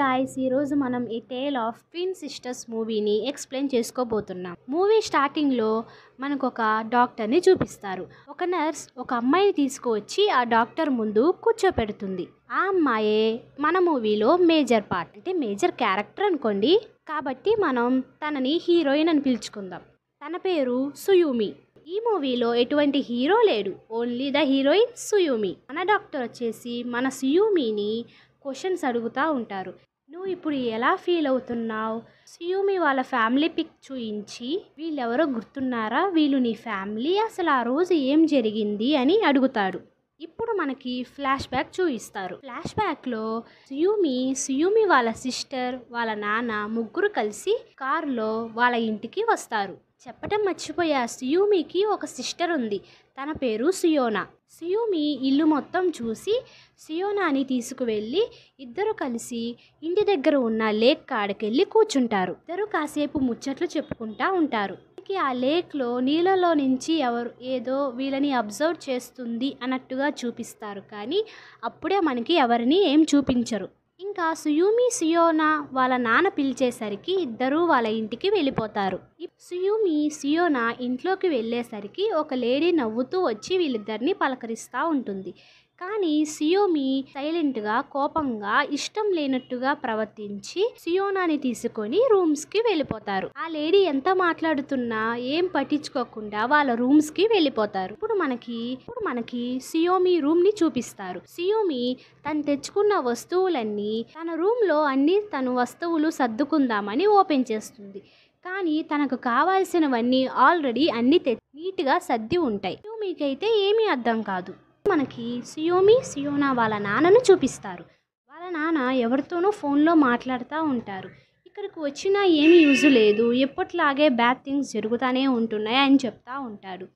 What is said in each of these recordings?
guys రోజు మనం ఈ టేల్ ఆఫ్ ట్విన్ సిస్టర్స్ మూవీని ఎక్స్ప్లెయిన్ చేసుకోబోతున్నాం మూవీ స్టార్టింగ్లో మనకు ఒక డాక్టర్ని చూపిస్తారు ఒక నర్స్ ఒక అమ్మాయిని తీసుకువచ్చి ఆ డాక్టర్ ముందు కూర్చోపెడుతుంది ఆ అమ్మాయే మన మూవీలో మేజర్ పార్ట్ అంటే మేజర్ క్యారెక్టర్ అనుకోండి కాబట్టి మనం తనని హీరోయిన్ అని పిలుచుకుందాం తన పేరు సుయూమి ఈ మూవీలో ఎటువంటి హీరో లేడు ఓన్లీ ద హీరోయిన్ సుయూమి మన డాక్టర్ వచ్చేసి మన సుయూమిని క్వశ్చన్స్ అడుగుతూ ఉంటారు నువ్వు ఇప్పుడు ఎలా ఫీల్ అవుతున్నావు సియూమి వాళ్ళ ఫ్యామిలీ పిక్ చూయించి వీళ్ళెవరో గుర్తున్నారా వీళ్ళు నీ ఫ్యామిలీ అసలు ఆ రోజు ఏం జరిగింది అని అడుగుతాడు ఇప్పుడు మనకి ఫ్లాష్ బ్యాక్ చూపిస్తారు ఫ్లాష్ బ్యాక్లో సుయూమి సుయూమి వాళ్ళ సిస్టర్ వాళ్ళ నాన్న ముగ్గురు కలిసి కారులో వాళ్ళ ఇంటికి వస్తారు చెప్పటం మర్చిపోయా సుయూమికి ఒక సిస్టర్ ఉంది తన పేరు సుయోనా సుయూమి ఇల్లు మొత్తం చూసి సుయోనాని తీసుకువెళ్ళి ఇద్దరు కలిసి ఇంటి దగ్గర ఉన్న లేక్ కాడకెళ్ళి కూర్చుంటారు ఇద్దరు కాసేపు ముచ్చట్లు చెప్పుకుంటా ఉంటారు చివరికి ఆ లేక్లో నీళ్ళలో నుంచి ఎవరు ఏదో వీళ్ళని అబ్జర్వ్ చేస్తుంది అన్నట్టుగా చూపిస్తారు కానీ అప్పుడే మనకి ఎవరిని ఏం చూపించరు ఇంకా సుయూమి సియోనా వాళ్ళ నాన్న పిలిచేసరికి ఇద్దరూ వాళ్ళ ఇంటికి వెళ్ళిపోతారు సుయూమి సియోనా ఇంట్లోకి వెళ్ళేసరికి ఒక లేడీ నవ్వుతూ వచ్చి వీళ్ళిద్దరిని పలకరిస్తూ ఉంటుంది కానీ సియోమి సైలెంట్గా కోపంగా ఇష్టం లేనట్టుగా ప్రవర్తించి సియోనాని తీసుకొని రూమ్స్కి వెళ్ళిపోతారు ఆ లేడీ ఎంత మాట్లాడుతున్నా ఏం పట్టించుకోకుండా వాళ్ళ రూమ్స్కి వెళ్ళిపోతారు ఇప్పుడు మనకి ఇప్పుడు మనకి సియోమి రూమ్ని చూపిస్తారు సియోమి తను తెచ్చుకున్న వస్తువులన్నీ తన రూమ్లో అన్ని తను వస్తువులు సర్దుకుందామని ఓపెన్ చేస్తుంది కానీ తనకు కావాల్సినవన్నీ ఆల్రెడీ అన్ని నీట్గా సర్ది ఉంటాయి మీకైతే ఏమీ అర్థం కాదు మనకి సియోమి సియోనా వాళ్ళ నాన్నను చూపిస్తారు వాళ్ళ నాన్న ఎవరితోనో ఫోన్లో మాట్లాడుతూ ఉంటారు ఇక్కడికి వచ్చినా ఏమి యూజ్ లేదు ఎప్పట్లాగే బ్యాడ్ థింగ్స్ జరుగుతూనే ఉంటున్నాయి అని చెప్తా ఉంటాడు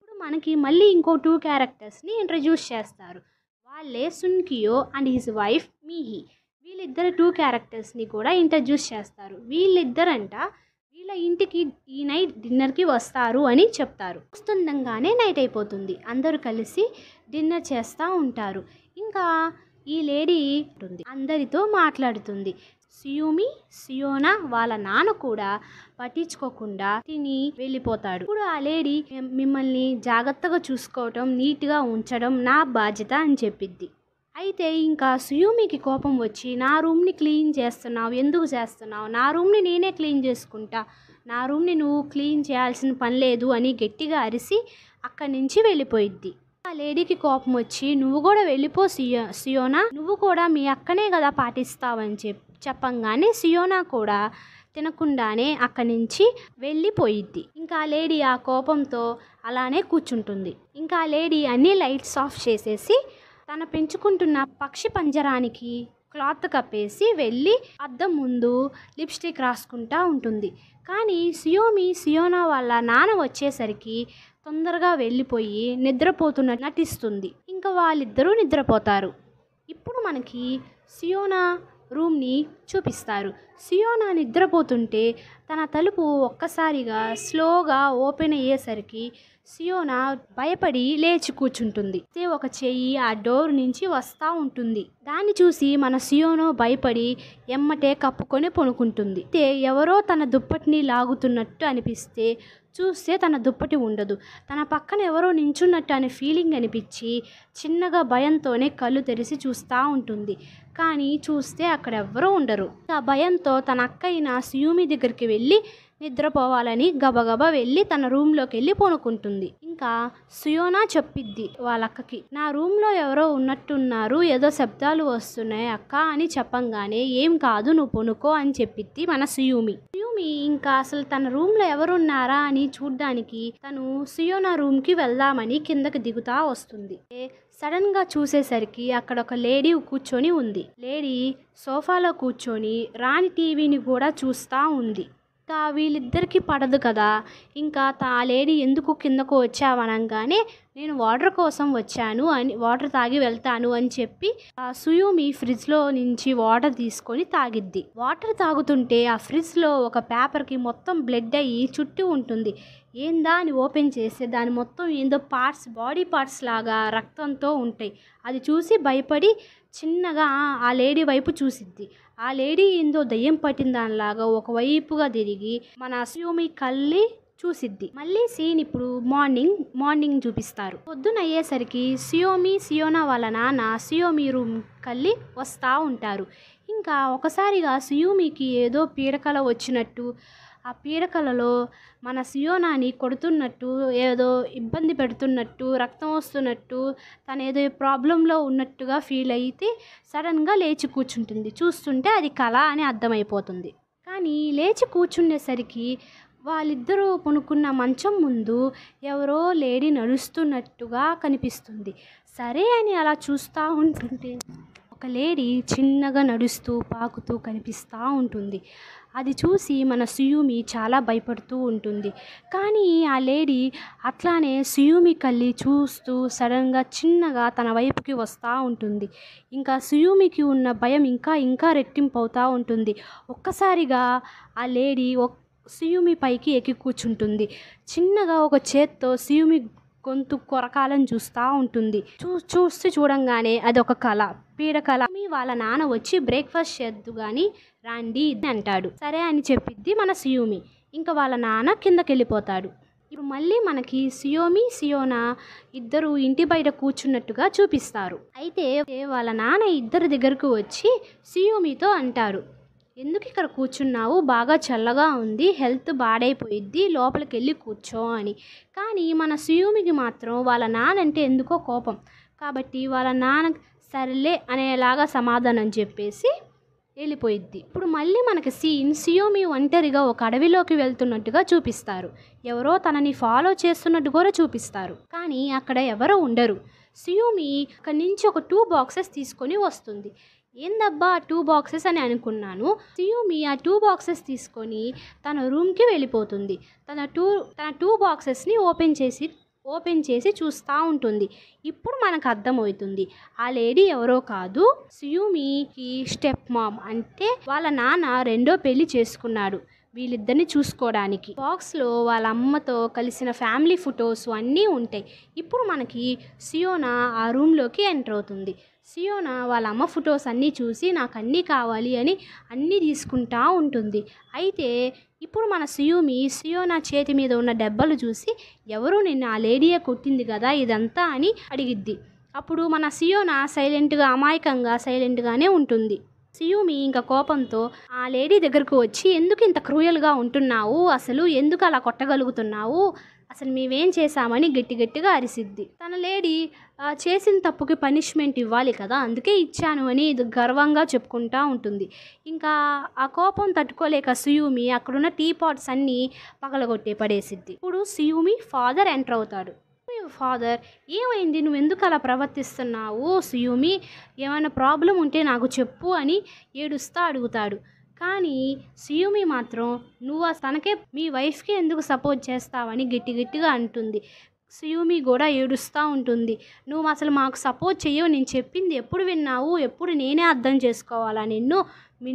ఇప్పుడు మనకి మళ్ళీ ఇంకో టూ క్యారెక్టర్స్ని ఇంట్రడ్యూస్ చేస్తారు వాళ్ళే సున్కియో అండ్ హిజ్ వైఫ్ మీహి వీళ్ళిద్దరు టూ క్యారెక్టర్స్ని కూడా ఇంట్రడ్యూస్ చేస్తారు వీళ్ళిద్దరంట ఇలా ఇంటికి ఈ నైట్ డిన్నర్కి వస్తారు అని చెప్తారు వస్తుండగానే నైట్ అయిపోతుంది అందరూ కలిసి డిన్నర్ చేస్తూ ఉంటారు ఇంకా ఈ లేడీ ఉంటుంది అందరితో మాట్లాడుతుంది సియోమి సియోనా వాళ్ళ నాన్న కూడా పట్టించుకోకుండా తిని వెళ్ళిపోతాడు ఇప్పుడు ఆ లేడీ మిమ్మల్ని జాగ్రత్తగా చూసుకోవటం నీట్గా ఉంచడం నా బాధ్యత అని చెప్పిద్ది అయితే ఇంకా సుయూమికి కోపం వచ్చి నా రూమ్ని క్లీన్ చేస్తున్నావు ఎందుకు చేస్తున్నావు నా రూమ్ని నేనే క్లీన్ చేసుకుంటా నా రూమ్ని నువ్వు క్లీన్ చేయాల్సిన పని లేదు అని గట్టిగా అరిసి అక్కడి నుంచి వెళ్ళిపోయిద్ది ఆ లేడీకి కోపం వచ్చి నువ్వు కూడా వెళ్ళిపో సియో సియోనా నువ్వు కూడా మీ అక్కనే కదా పాటిస్తావని చెప్ చెప్పంగానే సియోనా కూడా తినకుండానే అక్కడి నుంచి వెళ్ళిపోయిద్ది ఇంకా లేడీ ఆ కోపంతో అలానే కూర్చుంటుంది ఇంకా లేడీ అన్ని లైట్స్ ఆఫ్ చేసేసి తన పెంచుకుంటున్న పక్షి పంజరానికి క్లాత్ కప్పేసి వెళ్ళి అద్దం ముందు లిప్స్టిక్ రాసుకుంటా ఉంటుంది కానీ సియోమి సియోనా వాళ్ళ నాన్న వచ్చేసరికి తొందరగా వెళ్ళిపోయి నిద్రపోతున్న నటిస్తుంది ఇంకా వాళ్ళిద్దరూ నిద్రపోతారు ఇప్పుడు మనకి సియోనా రూమ్ని చూపిస్తారు సియోనా నిద్రపోతుంటే తన తలుపు ఒక్కసారిగా స్లోగా ఓపెన్ అయ్యేసరికి సియోనా భయపడి లేచి కూర్చుంటుంది ఒక చెయ్యి ఆ డోర్ నుంచి వస్తూ ఉంటుంది దాన్ని చూసి మన సియోనో భయపడి ఎమ్మటే కప్పుకొని పొనుకుంటుంది అయితే ఎవరో తన దుప్పటిని లాగుతున్నట్టు అనిపిస్తే చూస్తే తన దుప్పటి ఉండదు తన పక్కన ఎవరో నించున్నట్టు అనే ఫీలింగ్ అనిపించి చిన్నగా భయంతోనే కళ్ళు తెరిచి చూస్తూ ఉంటుంది కానీ చూస్తే అక్కడ ఉండరు ఆ భయంతో తన అక్కైన సుయూమి దగ్గరికి వెళ్ళి నిద్రపోవాలని గబగబా వెళ్ళి తన రూమ్లోకి వెళ్ళి పొనుకుంటుంది ఇంకా సుయోనా చెప్పిద్ది వాళ్ళక్కకి నా రూమ్లో ఎవరో ఉన్నట్టున్నారు ఏదో శబ్దాలు వస్తున్నాయి అక్క అని చెప్పంగానే ఏం కాదు నువ్వు పొనుకో అని చెప్పిద్ది మన సుయూమి సుయోమి ఇంకా అసలు తన రూమ్లో ఎవరున్నారా అని చూడ్డానికి తను సుయోనా రూమ్కి వెళ్దామని కిందకి దిగుతా వస్తుంది సడన్గా చూసేసరికి అక్కడ ఒక లేడీ కూర్చొని ఉంది లేడీ సోఫాలో కూర్చొని రాణి టీవీని కూడా చూస్తూ ఉంది ఇంకా వీళ్ళిద్దరికీ పడదు కదా ఇంకా తా లేడీ ఎందుకు కిందకు వచ్చావనంగానే నేను వాటర్ కోసం వచ్చాను అని వాటర్ తాగి వెళ్తాను అని చెప్పి ఆ సుయూమి ఫ్రిడ్జ్లో నుంచి వాటర్ తీసుకొని తాగిద్ది వాటర్ తాగుతుంటే ఆ ఫ్రిడ్జ్లో ఒక పేపర్కి మొత్తం బ్లడ్ అయ్యి చుట్టి ఉంటుంది ఏందా అని ఓపెన్ చేస్తే దాని మొత్తం ఏందో పార్ట్స్ బాడీ పార్ట్స్ లాగా రక్తంతో ఉంటాయి అది చూసి భయపడి చిన్నగా ఆ లేడీ వైపు చూసిద్ది ఆ లేడీ ఏందో దయ్యం పట్టిన దానిలాగా ఒకవైపుగా తిరిగి మన అసూమి కళ్ళి చూసిద్ది మళ్ళీ సీన్ ఇప్పుడు మార్నింగ్ మార్నింగ్ చూపిస్తారు పొద్దున అయ్యేసరికి సియోమి సియోనా వాళ్ళ నాన్న సియోమి రూమ్ కళ్ళి వస్తూ ఉంటారు ఇంకా ఒకసారిగా సియోమికి ఏదో పీడకల వచ్చినట్టు ఆ పీడకలలో మన సియోనాని కొడుతున్నట్టు ఏదో ఇబ్బంది పెడుతున్నట్టు రక్తం వస్తున్నట్టు తను ఏదో ప్రాబ్లంలో ఉన్నట్టుగా ఫీల్ అయితే సడన్గా లేచి కూర్చుంటుంది చూస్తుంటే అది కళ అని అర్థమైపోతుంది కానీ లేచి కూర్చునేసరికి వాళ్ళిద్దరూ పనుకున్న మంచం ముందు ఎవరో లేడీ నడుస్తున్నట్టుగా కనిపిస్తుంది సరే అని అలా చూస్తూ ఉంటుంటే ఒక లేడీ చిన్నగా నడుస్తూ పాకుతూ కనిపిస్తూ ఉంటుంది అది చూసి మన సుయూమి చాలా భయపడుతూ ఉంటుంది కానీ ఆ లేడీ అట్లానే సుయూమి కళ్ళి చూస్తూ సడన్గా చిన్నగా తన వైపుకి వస్తూ ఉంటుంది ఇంకా సుయూమికి ఉన్న భయం ఇంకా ఇంకా రెట్టింపు అవుతూ ఉంటుంది ఒక్కసారిగా ఆ లేడీ ఒక్క సియుమి పైకి ఎక్కి కూర్చుంటుంది చిన్నగా ఒక చేత్తో సియుమి గొంతు కొరకాలని చూస్తూ ఉంటుంది చూ చూస్తూ చూడంగానే అదొక కళ పీడకళ మీ వాళ్ళ నాన్న వచ్చి బ్రేక్ఫాస్ట్ చేద్దు కానీ రాండి అంటాడు సరే అని చెప్పిద్ది మన సియోమి ఇంకా వాళ్ళ నాన్న కిందకి వెళ్ళిపోతాడు ఇప్పుడు మళ్ళీ మనకి సియోమి సియోనా ఇద్దరు ఇంటి బయట కూర్చున్నట్టుగా చూపిస్తారు అయితే వాళ్ళ నాన్న ఇద్దరు దగ్గరకు వచ్చి సియోమితో అంటారు ఎందుకు ఇక్కడ కూర్చున్నావు బాగా చల్లగా ఉంది హెల్త్ బాడైపోయిద్ది లోపలికి వెళ్ళి కూర్చో అని కానీ మన సుయూమికి మాత్రం వాళ్ళ నానంటే ఎందుకో కోపం కాబట్టి వాళ్ళ నాన్న సర్లే అనేలాగా సమాధానం చెప్పేసి వెళ్ళిపోయిద్ది ఇప్పుడు మళ్ళీ మనకి సీన్ సియోమి ఒంటరిగా ఒక అడవిలోకి వెళ్తున్నట్టుగా చూపిస్తారు ఎవరో తనని ఫాలో చేస్తున్నట్టు కూడా చూపిస్తారు కానీ అక్కడ ఎవరో ఉండరు సియోమి అక్కడి నుంచి ఒక టూ బాక్సెస్ తీసుకొని వస్తుంది ఏందబ్బా టూ బాక్సెస్ అని అనుకున్నాను సియూమి ఆ టూ బాక్సెస్ తీసుకొని తన రూమ్కి వెళ్ళిపోతుంది తన టూ తన టూ బాక్సెస్ని ఓపెన్ చేసి ఓపెన్ చేసి చూస్తూ ఉంటుంది ఇప్పుడు మనకు అర్థమవుతుంది ఆ లేడీ ఎవరో కాదు సియూమికి స్టెప్ మామ్ అంటే వాళ్ళ నాన్న రెండో పెళ్లి చేసుకున్నాడు వీళ్ళిద్దరిని చూసుకోవడానికి బాక్స్లో వాళ్ళ అమ్మతో కలిసిన ఫ్యామిలీ ఫొటోస్ అన్నీ ఉంటాయి ఇప్పుడు మనకి సియోనా ఆ రూమ్లోకి ఎంటర్ అవుతుంది సియోనా వాళ్ళ అమ్మ ఫొటోస్ అన్నీ చూసి నాకు అన్నీ కావాలి అని అన్నీ తీసుకుంటా ఉంటుంది అయితే ఇప్పుడు మన సియో సియోనా చేతి మీద ఉన్న డెబ్బలు చూసి ఎవరు నిన్ను ఆ లేడీయే కొట్టింది కదా ఇదంతా అని అడిగిద్ది అప్పుడు మన సియోనా సైలెంట్గా అమాయకంగా సైలెంట్గానే ఉంటుంది సియూమి ఇంకా కోపంతో ఆ లేడీ దగ్గరకు వచ్చి ఎందుకు ఇంత క్రూయల్గా ఉంటున్నావు అసలు ఎందుకు అలా కొట్టగలుగుతున్నావు అసలు మేమేం చేశామని గట్టి గట్టిగా అరిసిద్ది తన లేడీ చేసిన తప్పుకి పనిష్మెంట్ ఇవ్వాలి కదా అందుకే ఇచ్చాను అని ఇది గర్వంగా చెప్పుకుంటా ఉంటుంది ఇంకా ఆ కోపం తట్టుకోలేక సుయూమి అక్కడున్న టీ పాట్స్ అన్నీ పగలగొట్టే పడేసిద్ది ఇప్పుడు సుయూమి ఫాదర్ ఎంటర్ అవుతాడు ఫాదర్ ఏమైంది నువ్వు ఎందుకు అలా ప్రవర్తిస్తున్నావు సుయూమి ఏమైనా ప్రాబ్లం ఉంటే నాకు చెప్పు అని ఏడుస్తా అడుగుతాడు కానీ సుయూమి మాత్రం నువ్వు తనకే మీ వైఫ్కి ఎందుకు సపోర్ట్ చేస్తావని గట్టి గట్టిగా అంటుంది సుయూమి కూడా ఏడుస్తూ ఉంటుంది నువ్వు అసలు మాకు సపోర్ట్ చెయ్యవు నేను చెప్పింది ఎప్పుడు విన్నావు ఎప్పుడు నేనే అర్థం చేసుకోవాలా నిన్ను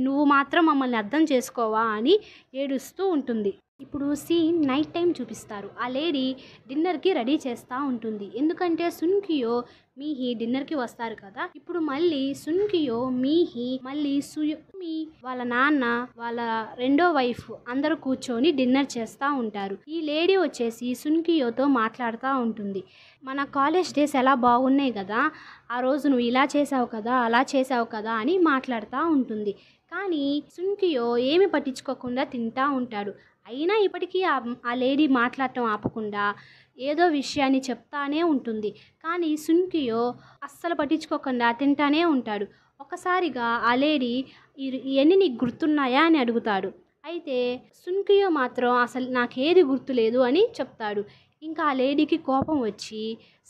నువ్వు మాత్రం మమ్మల్ని అర్థం చేసుకోవా అని ఏడుస్తూ ఉంటుంది ఇప్పుడు సీన్ నైట్ టైం చూపిస్తారు ఆ లేడీ డిన్నర్కి రెడీ చేస్తూ ఉంటుంది ఎందుకంటే సున్కియో మీహి డిన్నర్కి వస్తారు కదా ఇప్పుడు మళ్ళీ సున్కియో మీహి మళ్ళీ సుయో మీ వాళ్ళ నాన్న వాళ్ళ రెండో వైఫ్ అందరూ కూర్చొని డిన్నర్ చేస్తూ ఉంటారు ఈ లేడీ వచ్చేసి సున్కియోతో మాట్లాడుతూ ఉంటుంది మన కాలేజ్ డేస్ ఎలా బాగున్నాయి కదా ఆ రోజు నువ్వు ఇలా చేసావు కదా అలా చేసావు కదా అని మాట్లాడుతూ ఉంటుంది కానీ సున్కియో ఏమి పట్టించుకోకుండా తింటా ఉంటాడు అయినా ఇప్పటికీ ఆ లేడీ మాట్లాడటం ఆపకుండా ఏదో విషయాన్ని చెప్తానే ఉంటుంది కానీ సున్కియో అస్సలు పట్టించుకోకుండా తింటానే ఉంటాడు ఒకసారిగా ఆ లేడీ ఇవన్నీ నీకు గుర్తున్నాయా అని అడుగుతాడు అయితే సున్కియో మాత్రం అసలు నాకేది గుర్తులేదు అని చెప్తాడు ఇంకా ఆ లేడీకి కోపం వచ్చి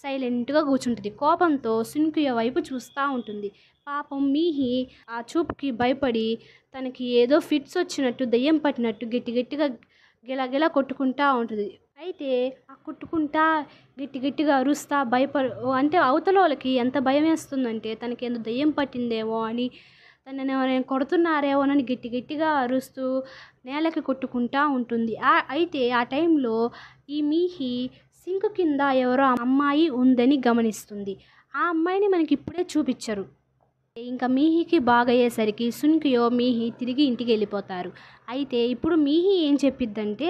సైలెంట్గా కూర్చుంటుంది కోపంతో సున్కియో వైపు చూస్తూ ఉంటుంది పాపం మీహి ఆ చూపుకి భయపడి తనకి ఏదో ఫిట్స్ వచ్చినట్టు దెయ్యం పట్టినట్టు గట్టి గట్టిగా గిలగిలా కొట్టుకుంటా ఉంటుంది అయితే ఆ కొట్టుకుంటా గట్టి గట్టిగా అరుస్తా భయపడ అంటే అవతల వాళ్ళకి ఎంత భయం వేస్తుందంటే తనకి ఏదో దెయ్యం పట్టిందేమో అని తనని ఎవరైనా కొడుతున్నారేమో అని గట్టి గట్టిగా అరుస్తూ నేలకి కొట్టుకుంటా ఉంటుంది అయితే ఆ టైంలో ఈ మీహి సింక్ కింద ఎవరో అమ్మాయి ఉందని గమనిస్తుంది ఆ అమ్మాయిని మనకి ఇప్పుడే చూపించరు ఇంకా మీహికి బాగయ్యేసరికి సున్కియో మీహి తిరిగి ఇంటికి వెళ్ళిపోతారు అయితే ఇప్పుడు మీహి ఏం చెప్పిద్దంటే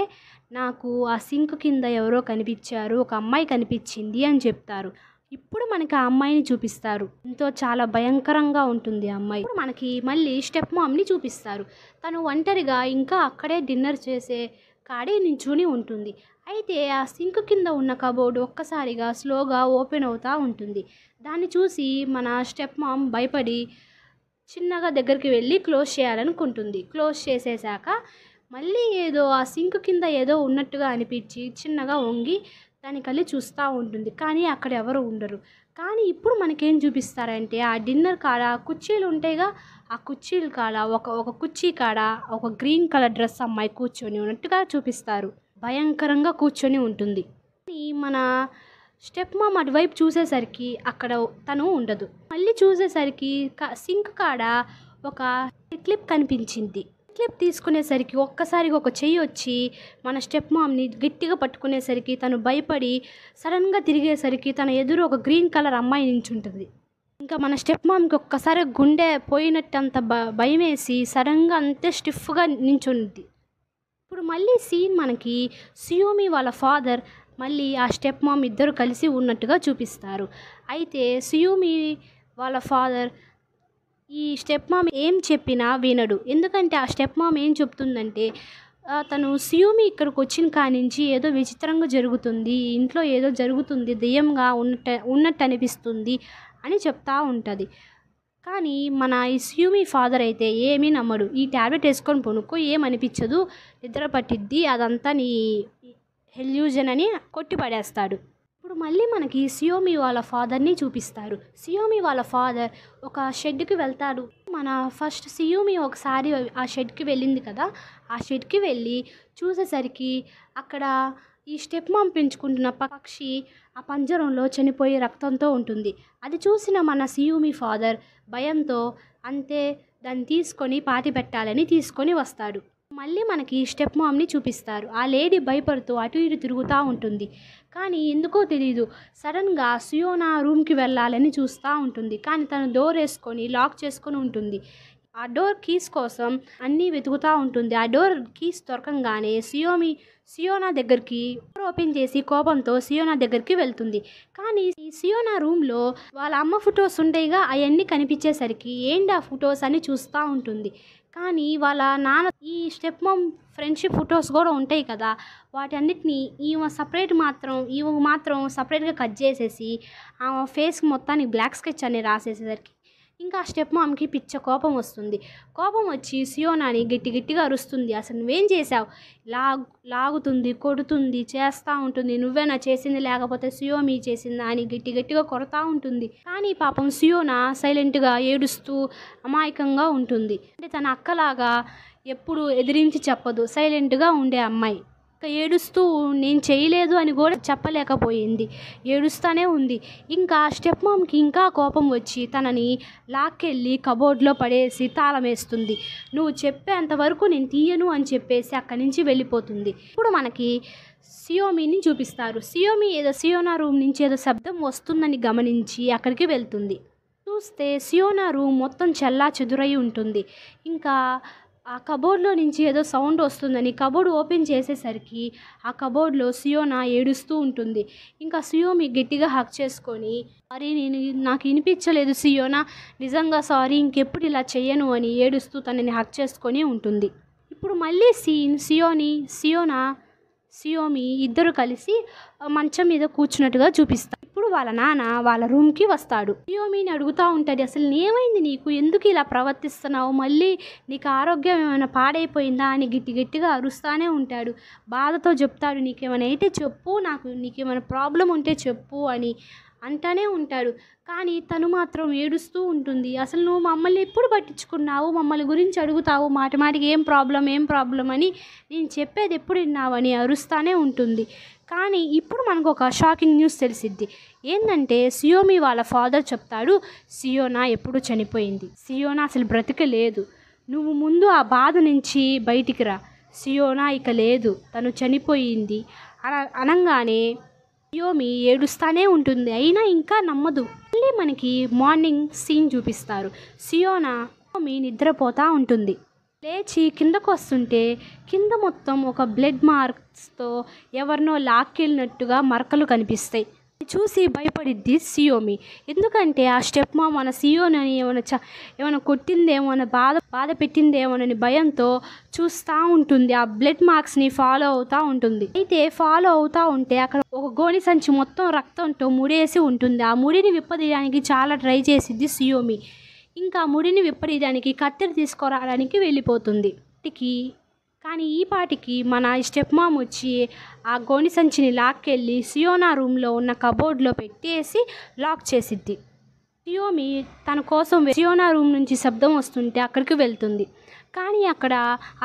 నాకు ఆ సింక్ కింద ఎవరో కనిపించారు ఒక అమ్మాయి కనిపించింది అని చెప్తారు ఇప్పుడు మనకి ఆ అమ్మాయిని చూపిస్తారు ఎంతో చాలా భయంకరంగా ఉంటుంది ఆ అమ్మాయి మనకి మళ్ళీ స్టెప్ మామ్ని చూపిస్తారు తను ఒంటరిగా ఇంకా అక్కడే డిన్నర్ చేసే కాడే నించుని ఉంటుంది అయితే ఆ సింక్ కింద ఉన్న కబోర్డ్ ఒక్కసారిగా స్లోగా ఓపెన్ అవుతూ ఉంటుంది దాన్ని చూసి మన స్టెప్ మామ్ భయపడి చిన్నగా దగ్గరికి వెళ్ళి క్లోజ్ చేయాలనుకుంటుంది క్లోజ్ చేసేసాక మళ్ళీ ఏదో ఆ సింక్ కింద ఏదో ఉన్నట్టుగా అనిపించి చిన్నగా వంగి దానికల్లి చూస్తూ ఉంటుంది కానీ అక్కడ ఎవరు ఉండరు కానీ ఇప్పుడు మనకేం చూపిస్తారంటే ఆ డిన్నర్ కాడ కుర్చీలు ఉంటాయిగా ఆ కుర్చీలు కాడ ఒక ఒక కుర్చీ కాడ ఒక గ్రీన్ కలర్ డ్రెస్ అమ్మాయి కూర్చొని ఉన్నట్టుగా చూపిస్తారు భయంకరంగా కూర్చొని ఉంటుంది మన స్టెప్ మామ్ అటువైపు చూసేసరికి అక్కడ తను ఉండదు మళ్ళీ చూసేసరికి సింక్ కాడ ఒక క్లిప్ కనిపించింది క్లిప్ తీసుకునేసరికి ఒక్కసారిగా ఒక చెయ్యి వచ్చి మన స్టెప్ మామ్ని గట్టిగా పట్టుకునేసరికి తను భయపడి సడన్గా తిరిగేసరికి తన ఎదురు ఒక గ్రీన్ కలర్ అమ్మాయి నించుంటుంది ఇంకా మన స్టెప్ మామ్కి ఒక్కసారి గుండె పోయినట్టు అంత భ భయం వేసి సడన్గా అంతే స్టిఫ్గా నించుంది ఇప్పుడు మళ్ళీ సీన్ మనకి సియోమి వాళ్ళ ఫాదర్ మళ్ళీ ఆ స్టెప్ మామ్ ఇద్దరు కలిసి ఉన్నట్టుగా చూపిస్తారు అయితే సియోమి వాళ్ళ ఫాదర్ ఈ స్టెప్ మామ్ ఏం చెప్పినా వినడు ఎందుకంటే ఆ స్టెప్ మామ్ ఏం చెప్తుందంటే తను సియూమి ఇక్కడికి వచ్చిన కానించి ఏదో విచిత్రంగా జరుగుతుంది ఇంట్లో ఏదో జరుగుతుంది దెయ్యంగా ఉన్నట్టు ఉన్నట్టు అనిపిస్తుంది అని చెప్తా ఉంటుంది కానీ మన ఈ సియూమి ఫాదర్ అయితే ఏమీ నమ్మడు ఈ ట్యాబ్లెట్ వేసుకొని పొనుక్కో ఏమనిపించదు నిద్ర పట్టిద్ది అదంతా నీ హెల్యూజన్ అని కొట్టి పడేస్తాడు ఇప్పుడు మళ్ళీ మనకి సియోమి వాళ్ళ ఫాదర్ని చూపిస్తారు సియోమి వాళ్ళ ఫాదర్ ఒక షెడ్కి వెళ్తాడు మన ఫస్ట్ సియోమి ఒకసారి ఆ షెడ్కి వెళ్ళింది కదా ఆ షెడ్కి వెళ్ళి చూసేసరికి అక్కడ ఈ స్టెప్ పెంచుకుంటున్న పక్షి ఆ పంజరంలో చనిపోయే రక్తంతో ఉంటుంది అది చూసిన మన సియూమి ఫాదర్ భయంతో అంతే దాన్ని తీసుకొని పాతి పెట్టాలని తీసుకొని వస్తాడు మళ్ళీ మనకి స్టెప్ మామ్ని చూపిస్తారు ఆ లేడీ భయపడుతూ అటు ఇటు తిరుగుతూ ఉంటుంది కానీ ఎందుకో తెలియదు సడన్గా సుయోనా రూమ్కి వెళ్ళాలని చూస్తూ ఉంటుంది కానీ తను డోర్ వేసుకొని లాక్ చేసుకొని ఉంటుంది ఆ డోర్ కీస్ కోసం అన్నీ వెతుకుతూ ఉంటుంది ఆ డోర్ కీస్ దొరకంగానే సియోమి సియోనా దగ్గరికి డోర్ ఓపెన్ చేసి కోపంతో సియోనా దగ్గరికి వెళ్తుంది కానీ సియోనా రూమ్లో వాళ్ళ అమ్మ ఫొటోస్ ఉంటాయిగా అవన్నీ కనిపించేసరికి ఏంటి ఆ ఫొటోస్ అని చూస్తూ ఉంటుంది కానీ వాళ్ళ నాన్న ఈ స్టెప్ మమ్ ఫ్రెండ్షిప్ ఫొటోస్ కూడా ఉంటాయి కదా వాటన్నిటిని ఈమె సపరేట్ మాత్రం ఈమె మాత్రం సపరేట్గా కట్ చేసేసి ఆమె ఫేస్కి మొత్తానికి బ్లాక్ స్కెచ్ అని రాసేసేసరికి ఇంకా ఆ స్టెప్ మామ్కి పిచ్చ కోపం వస్తుంది కోపం వచ్చి సియోనాని గట్టి గట్టిగా అరుస్తుంది అసలు నువ్వేం చేసావు లాగ్ లాగుతుంది కొడుతుంది చేస్తూ ఉంటుంది నువ్వేనా చేసింది లేకపోతే సియో మీ చేసిందా అని గట్టి గట్టిగా కొడతా ఉంటుంది కానీ పాపం సియోనా సైలెంట్గా ఏడుస్తూ అమాయకంగా ఉంటుంది అంటే తన అక్కలాగా ఎప్పుడు ఎదిరించి చెప్పదు సైలెంట్గా ఉండే అమ్మాయి అక్క ఏడుస్తూ నేను చేయలేదు అని కూడా చెప్పలేకపోయింది ఏడుస్తూనే ఉంది ఇంకా స్టెప్ మామ్కి ఇంకా కోపం వచ్చి తనని లాక్కెళ్ళి కబోర్డ్లో పడేసి తాళం వేస్తుంది నువ్వు చెప్పేంతవరకు నేను తీయను అని చెప్పేసి అక్కడి నుంచి వెళ్ళిపోతుంది ఇప్పుడు మనకి సియోమిని చూపిస్తారు సియోమి ఏదో సియోనా రూమ్ నుంచి ఏదో శబ్దం వస్తుందని గమనించి అక్కడికి వెళ్తుంది చూస్తే సియోనా రూమ్ మొత్తం చెల్లా చెదురై ఉంటుంది ఇంకా ఆ కబోర్డ్లో నుంచి ఏదో సౌండ్ వస్తుందని కబోర్డ్ ఓపెన్ చేసేసరికి ఆ కబోర్డ్లో సియోనా ఏడుస్తూ ఉంటుంది ఇంకా సియోమి గట్టిగా హక్ చేసుకొని సారీ నేను నాకు వినిపించలేదు సియోనా నిజంగా సారీ ఇంకెప్పుడు ఇలా చెయ్యను అని ఏడుస్తూ తనని హక్ చేసుకొని ఉంటుంది ఇప్పుడు మళ్ళీ సీన్ సియోని సియోనా సియోమి ఇద్దరు కలిసి మంచం మీద కూర్చున్నట్టుగా చూపిస్తారు ఇప్పుడు వాళ్ళ నాన్న వాళ్ళ రూమ్కి వస్తాడు యోమిని అడుగుతూ ఉంటాడు అసలు ఏమైంది నీకు ఎందుకు ఇలా ప్రవర్తిస్తున్నావు మళ్ళీ నీకు ఆరోగ్యం ఏమైనా పాడైపోయిందా అని గట్టి గట్టిగా అరుస్తానే ఉంటాడు బాధతో చెప్తాడు నీకేమైనా అయితే చెప్పు నాకు నీకేమైనా ప్రాబ్లం ఉంటే చెప్పు అని అంటానే ఉంటాడు కానీ తను మాత్రం ఏడుస్తూ ఉంటుంది అసలు నువ్వు మమ్మల్ని ఎప్పుడు పట్టించుకున్నావు మమ్మల్ని గురించి అడుగుతావు మాటమాటికి మాటికి ఏం ప్రాబ్లం ఏం ప్రాబ్లం అని నేను చెప్పేది ఎప్పుడు విన్నావని అరుస్తానే ఉంటుంది కానీ ఇప్పుడు మనకు ఒక షాకింగ్ న్యూస్ తెలిసిద్ది ఏంటంటే సియోమి వాళ్ళ ఫాదర్ చెప్తాడు సియోనా ఎప్పుడు చనిపోయింది సియోనా అసలు బ్రతిక లేదు నువ్వు ముందు ఆ బాధ నుంచి బయటికి రా సియోనా ఇక లేదు తను చనిపోయింది అన అనగానే సియోమి ఏడుస్తానే ఉంటుంది అయినా ఇంకా నమ్మదు మళ్ళీ మనకి మార్నింగ్ సీన్ చూపిస్తారు సియోనా మీ నిద్రపోతూ ఉంటుంది లేచి కిందకు వస్తుంటే కింద మొత్తం ఒక బ్లడ్ మార్క్స్తో ఎవరినో లాక్కెళ్ళినట్టుగా మరకలు కనిపిస్తాయి చూసి భయపడిద్ది సియోమి ఎందుకంటే ఆ స్టెప్ మా మన సియోనని ఏమైనా చ ఏమైనా కొట్టిందేమో అని బాధ బాధ పెట్టిందేమోనని భయంతో చూస్తూ ఉంటుంది ఆ బ్లడ్ మార్క్స్ని ఫాలో అవుతూ ఉంటుంది అయితే ఫాలో అవుతూ ఉంటే అక్కడ ఒక గోని సంచి మొత్తం రక్తంతో ముడేసి ఉంటుంది ఆ ముడిని విప్పదీయడానికి చాలా ట్రై చేసిద్ది సియోమి ఇంకా ముడిని విప్పడీయడానికి కత్తెర తీసుకురావడానికి వెళ్ళిపోతుంది టికి కానీ ఈ పాటికి మన స్టెప్ మామ్ వచ్చి ఆ గోని సంచిని లాక్కెళ్ళి సియోనా రూమ్లో ఉన్న కబోర్డ్లో పెట్టేసి లాక్ చేసిద్ది సియోమి తన కోసం సియోనా రూమ్ నుంచి శబ్దం వస్తుంటే అక్కడికి వెళ్తుంది కానీ అక్కడ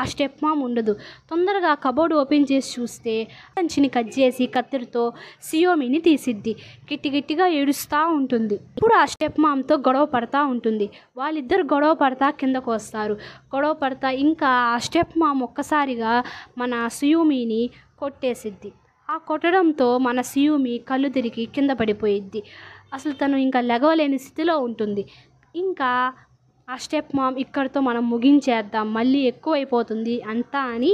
ఆ స్టెప్ మామ్ ఉండదు తొందరగా కబోర్డ్ ఓపెన్ చేసి చూస్తే కంచిని కట్ చేసి కత్తిరితో సియోమిని తీసిద్ది గిట్టి గిట్టిగా ఏడుస్తూ ఉంటుంది ఇప్పుడు ఆ స్టెప్ మామ్తో గొడవ పడతా ఉంటుంది వాళ్ళిద్దరు గొడవ పడతా కిందకు వస్తారు గొడవ పడతా ఇంకా ఆ స్టెప్ మామ్ ఒక్కసారిగా మన సియోమిని కొట్టేసిద్ది ఆ కొట్టడంతో మన సియూమి కళ్ళు తిరిగి కింద పడిపోయిద్ది అసలు తను ఇంకా లెగవలేని స్థితిలో ఉంటుంది ఇంకా ఆ స్టెప్ మామ్ ఇక్కడితో మనం ముగించేద్దాం మళ్ళీ ఎక్కువైపోతుంది అంతా అని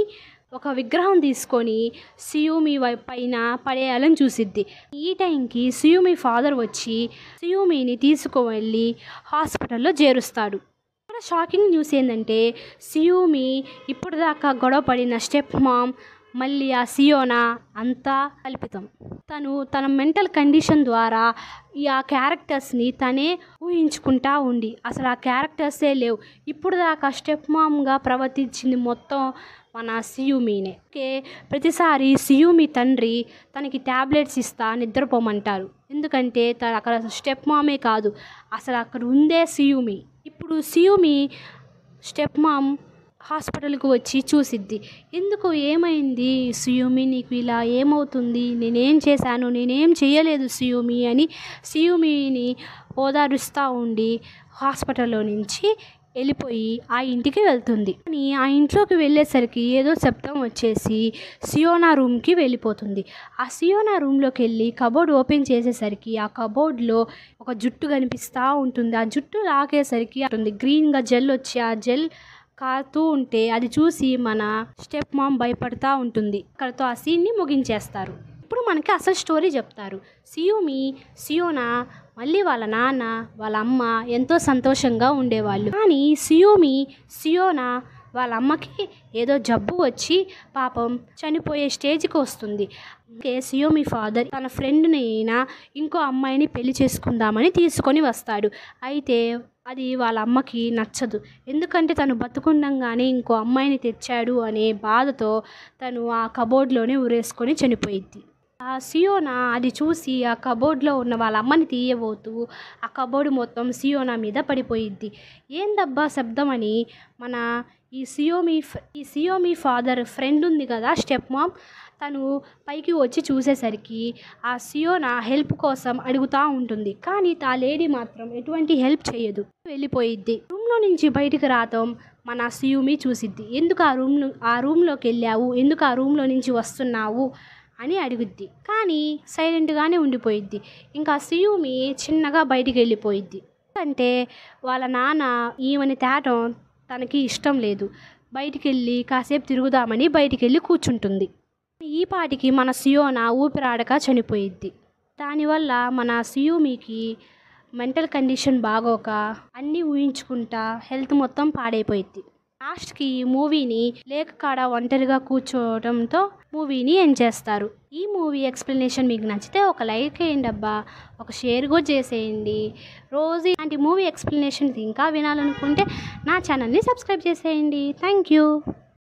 ఒక విగ్రహం తీసుకొని సియూమి పైన పడేయాలని చూసిద్ది ఈ టైంకి సియూమి ఫాదర్ వచ్చి సియూమిని తీసుకువెళ్ళి హాస్పిటల్లో చేరుస్తాడు ఇక్కడ షాకింగ్ న్యూస్ ఏంటంటే సియూమి ఇప్పుడు దాకా గొడవ పడిన స్టెప్ మామ్ మళ్ళీ ఆ సియోనా అంతా కల్పితం తను తన మెంటల్ కండిషన్ ద్వారా ఆ క్యారెక్టర్స్ని తనే ఊహించుకుంటా ఉండి అసలు ఆ క్యారెక్టర్సే లేవు ఇప్పుడు దాకా స్టెప్ మామ్గా ప్రవర్తించింది మొత్తం మన సియూమీనే ఓకే ప్రతిసారి సియూమి తండ్రి తనకి ట్యాబ్లెట్స్ ఇస్తా నిద్రపోమంటారు ఎందుకంటే తను అక్కడ స్టెప్ మామే కాదు అసలు అక్కడ ఉందే సియూమి ఇప్పుడు సియూమి స్టెప్ మామ్ హాస్పిటల్కి వచ్చి చూసిద్ది ఎందుకు ఏమైంది సియోమి నీకు ఇలా ఏమవుతుంది నేనేం చేశాను నేనేం చేయలేదు సియోమి అని సియోమిని ఓదారుస్తూ ఉండి హాస్పిటల్లో నుంచి వెళ్ళిపోయి ఆ ఇంటికి వెళ్తుంది కానీ ఆ ఇంట్లోకి వెళ్ళేసరికి ఏదో శబ్దం వచ్చేసి సియోనా రూమ్కి వెళ్ళిపోతుంది ఆ సియోనా రూమ్లోకి వెళ్ళి కబోర్డ్ ఓపెన్ చేసేసరికి ఆ కబోర్డ్లో ఒక జుట్టు కనిపిస్తూ ఉంటుంది ఆ జుట్టు లాగేసరికి ఉంటుంది గ్రీన్గా జెల్ వచ్చి ఆ జెల్ కాతూ ఉంటే అది చూసి మన స్టెప్ మామ్ భయపడతా ఉంటుంది అక్కడతో ఆ సీన్ని ముగించేస్తారు ఇప్పుడు మనకి అసలు స్టోరీ చెప్తారు సియోమి సియోనా మళ్ళీ వాళ్ళ నాన్న వాళ్ళ అమ్మ ఎంతో సంతోషంగా ఉండేవాళ్ళు కానీ సియోమి సియోనా వాళ్ళ అమ్మకి ఏదో జబ్బు వచ్చి పాపం చనిపోయే స్టేజ్కి వస్తుంది అందుకే సియోమి ఫాదర్ తన ఫ్రెండ్ని అయినా ఇంకో అమ్మాయిని పెళ్లి చేసుకుందామని తీసుకొని వస్తాడు అయితే అది వాళ్ళ అమ్మకి నచ్చదు ఎందుకంటే తను బతికుండంగానే ఇంకో అమ్మాయిని తెచ్చాడు అనే బాధతో తను ఆ కబోర్డ్లోనే ఉరేసుకొని చనిపోయిద్ది ఆ సియోనా అది చూసి ఆ కబోర్డ్లో ఉన్న వాళ్ళ అమ్మని తీయబోతూ ఆ కబోర్డ్ మొత్తం సియోనా మీద పడిపోయిద్ది ఏందబ్బా శబ్దం అని మన ఈ సియోమీ ఈ సియోమీ ఫాదర్ ఫ్రెండ్ ఉంది కదా స్టెప్ మామ్ తను పైకి వచ్చి చూసేసరికి ఆ నా హెల్ప్ కోసం అడుగుతూ ఉంటుంది కానీ ఆ లేడీ మాత్రం ఎటువంటి హెల్ప్ చేయదు వెళ్ళిపోయిద్ది రూమ్లో నుంచి బయటకు రావటం మన సియూమి చూసిద్ది ఎందుకు ఆ రూమ్ ఆ రూమ్లోకి వెళ్ళావు ఎందుకు ఆ రూమ్లో నుంచి వస్తున్నావు అని అడుగుద్ది కానీ సైలెంట్గానే ఉండిపోయిద్ది ఇంకా సియూమి చిన్నగా బయటికి వెళ్ళిపోయిద్ది ఎందుకంటే వాళ్ళ నాన్న ఈమెని తేటం తనకి ఇష్టం లేదు బయటికి వెళ్ళి కాసేపు తిరుగుదామని బయటికి వెళ్ళి కూర్చుంటుంది ఈ పాటికి మన సియోన ఊపిరాడక చనిపోయిద్ది దానివల్ల మన మీకి మెంటల్ కండిషన్ బాగోక అన్నీ ఊహించుకుంటా హెల్త్ మొత్తం పాడైపోయిద్ది లాస్ట్కి ఈ మూవీని లేక కాడ ఒంటరిగా కూర్చోవడంతో మూవీని ఎండ్ చేస్తారు ఈ మూవీ ఎక్స్ప్లెనేషన్ మీకు నచ్చితే ఒక లైక్ వేయండి అబ్బా ఒక షేర్ కూడా చేసేయండి రోజు ఇలాంటి మూవీ ఎక్స్ప్లెనేషన్ ఇంకా వినాలనుకుంటే నా ఛానల్ని సబ్స్క్రైబ్ చేసేయండి థ్యాంక్ యూ